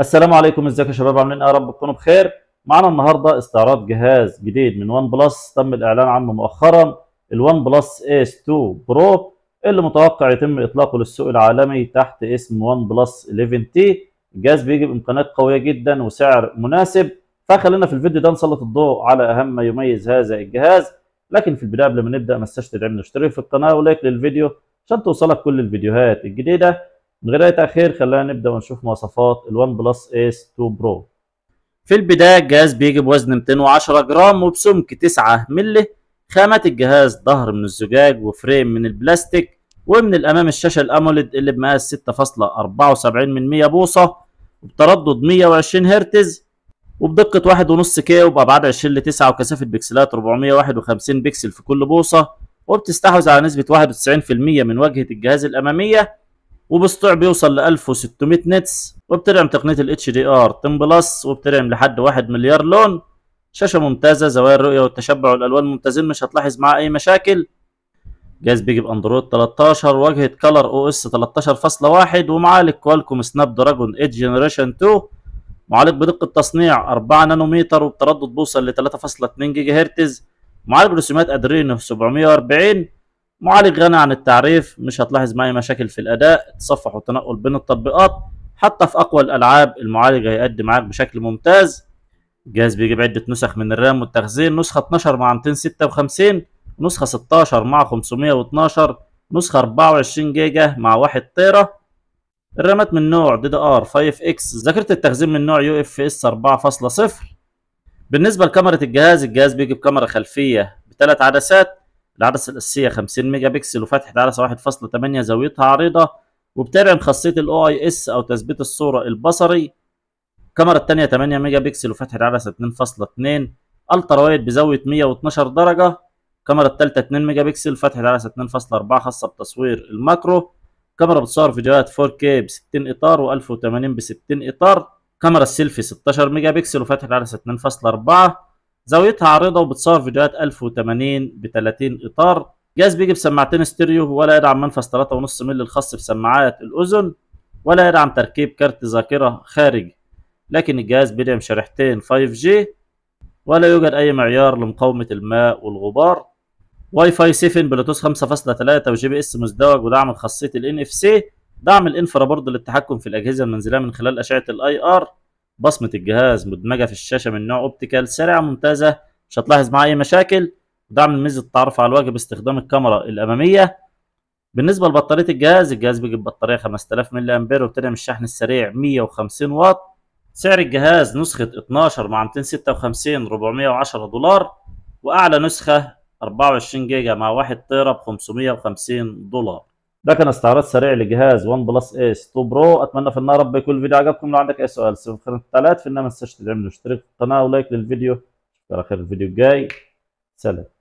السلام عليكم ازيكم يا شباب عاملين ايه يا رب تكونوا بخير معانا النهارده استعراض جهاز جديد من ون بلس تم الاعلان عنه مؤخرا الون بلس اس 2 برو اللي متوقع يتم اطلاقه للسوق العالمي تحت اسم ون بلس 11 تي الجهاز بيجي بامكانات قويه جدا وسعر مناسب فخلينا في الفيديو ده نسلط الضوء على اهم ما يميز هذا الجهاز لكن في البدايه قبل ما نبدا ما تنساش تدعمنا اشترك في القناه ولايك للفيديو عشان توصلك كل الفيديوهات الجديده من غير اي تاخير خلينا نبدا ونشوف مواصفات ال1 بلس اس 2 برو في البدايه الجهاز بيجي بوزن 210 جرام وبسمك 9 ملي خامات الجهاز ظهر من الزجاج وفريم من البلاستيك ومن الامام الشاشه الاموليد اللي بمقاس 6.74 من 100 بوصه وبتردد 120 هرتز وبدقة 1.5 كي وبأبعاد 20 ل 9 وكثافة بكسلات 451 بكسل في كل بوصة وبتستحوذ على نسبة 91% من واجهة الجهاز الأمامية وبسطوع بيوصل ل 1600 نتس وبتدعم تقنيه الاتش دي ار 10 بلس وبتدعم لحد 1 مليار لون شاشه ممتازه زوايا الرؤيه والتشبع والالوان ممتازين مش هتلاحظ معاه اي مشاكل جهاز بيجي باندرويد 13 واجهه كلر او اس 13.1 ومعالج كوالكوم سناب دراجون 8 جنريشن 2 معالج بدقه تصنيع 4 نانومتر وبتردد بوصل ل 3.2 جيجا هرتز معالج رسومات ادرينو 740 معالج غني عن التعريف مش هتلاحظ معي مشاكل في الأداء التصفح والتنقل بين التطبيقات حتى في أقوى الألعاب المعالج هيقدم معاك بشكل ممتاز الجهاز بيجيب عدة نسخ من الرام والتخزين نسخة 12 مع 256 نسخة 16 مع 512 نسخة 24 جيجا مع 1 تيرا الرامات من نوع ddr ار 5 اكس ذاكرة التخزين من نوع يو اف اس 4.0 بالنسبة لكاميرا الجهاز الجهاز بيجيب كاميرا خلفية بثلاث عدسات العدسه الاساسيه 50 ميجا بكسل وفتحه عدسه 1.8 زاويتها عريضه وبتدعم خاصيه الاو اي اس او تثبيت الصوره البصري الكاميرا الثانيه 8 ميجا بكسل وفتحه عدسه 2.2 الترا وايد بزاويه 112 درجه الكاميرا الثالثه 2 ميجا بكسل فتحه عدسه 2.4 خاصه بتصوير الماكرو كاميرا بتصور فيديوهات 4K ب 60 اطار و1080 ب 60 اطار كاميرا السيلفي 16 ميجا بكسل وفتحه عدسه 2.4 زاويتها عريضه وبتصور فيديوهات 1080 ب 30 اطار جهاز بيجي بسماعتين ستيريو ولا يدعم منفذ 3.5 مللي الخاص بسماعات الاذن ولا يدعم تركيب كارت ذاكره خارجي لكن الجهاز بيدعم شريحتين 5G ولا يوجد اي معيار لمقاومه الماء والغبار واي فاي 7 بلوتوث 5.3 وجي بي اس مزدوج ودعم خاصيه ال NFC دعم الانفرا برضه للتحكم في الاجهزه المنزليه من خلال اشعه الاي ار بصمة الجهاز مدمجة في الشاشة من نوع اوبتيكال سريعة ممتازة مش هتلاحظ معاها أي مشاكل ودعم ميزة التعرف على الوجه باستخدام الكاميرا الأمامية بالنسبة لبطارية الجهاز الجهاز بيجيب بطارية 5000 ملي أمبير وبتدعم الشحن السريع 150 واط سعر الجهاز نسخة 12 مع 256 410 دولار وأعلى نسخة 24 جيجا مع 1 تيرا ب 550 دولار ده كان استعراض سريع لجهاز ون بلس اس 2 برو اتمنى في النهار رب يكون الفيديو عجبكم لو عندك اي سؤال سيب في التعليقات في النهار ما تنساش تدعمني واشترك في القناه ولايك للفيديو على خير الفيديو الجاي سلام